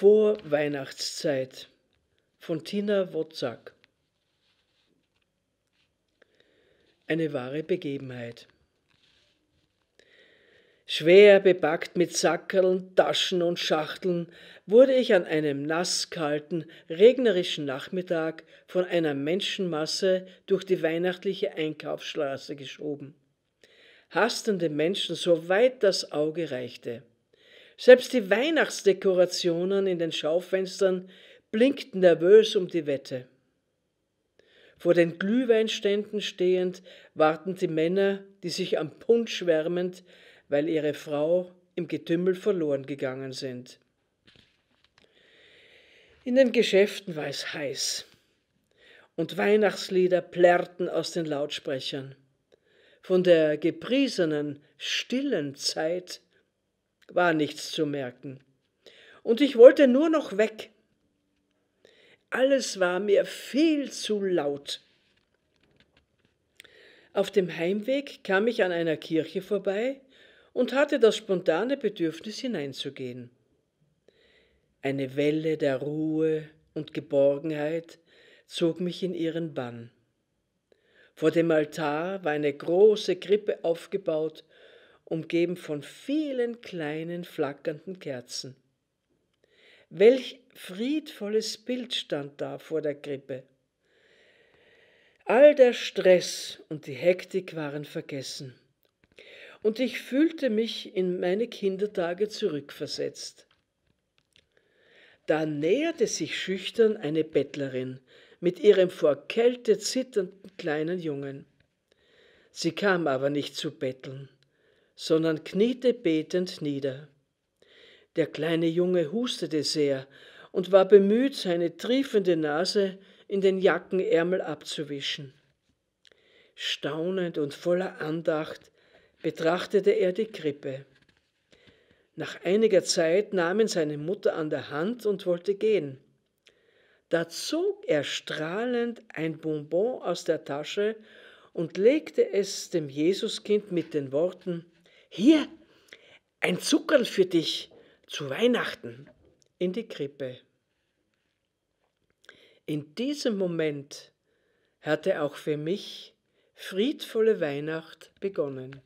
Vor Weihnachtszeit von Tina Wozak. Eine wahre Begebenheit. Schwer bepackt mit Sackerln, Taschen und Schachteln wurde ich an einem nasskalten, regnerischen Nachmittag von einer Menschenmasse durch die weihnachtliche Einkaufsstraße geschoben. Hastende Menschen, soweit das Auge reichte – selbst die Weihnachtsdekorationen in den Schaufenstern blinkten nervös um die Wette. Vor den Glühweinständen stehend warten die Männer, die sich am Punsch schwärmend, weil ihre Frau im Getümmel verloren gegangen sind. In den Geschäften war es heiß und Weihnachtslieder plärrten aus den Lautsprechern. Von der gepriesenen, stillen Zeit war nichts zu merken. Und ich wollte nur noch weg. Alles war mir viel zu laut. Auf dem Heimweg kam ich an einer Kirche vorbei und hatte das spontane Bedürfnis hineinzugehen. Eine Welle der Ruhe und Geborgenheit zog mich in ihren Bann. Vor dem Altar war eine große Krippe aufgebaut umgeben von vielen kleinen flackernden Kerzen. Welch friedvolles Bild stand da vor der Krippe. All der Stress und die Hektik waren vergessen. Und ich fühlte mich in meine Kindertage zurückversetzt. Da näherte sich schüchtern eine Bettlerin mit ihrem vor Kälte zitternden kleinen Jungen. Sie kam aber nicht zu betteln sondern kniete betend nieder. Der kleine Junge hustete sehr und war bemüht, seine triefende Nase in den Jackenärmel abzuwischen. Staunend und voller Andacht betrachtete er die Krippe. Nach einiger Zeit nahm ihn seine Mutter an der Hand und wollte gehen. Da zog er strahlend ein Bonbon aus der Tasche und legte es dem Jesuskind mit den Worten hier ein Zuckerl für dich zu Weihnachten in die Krippe. In diesem Moment hatte auch für mich friedvolle Weihnacht begonnen.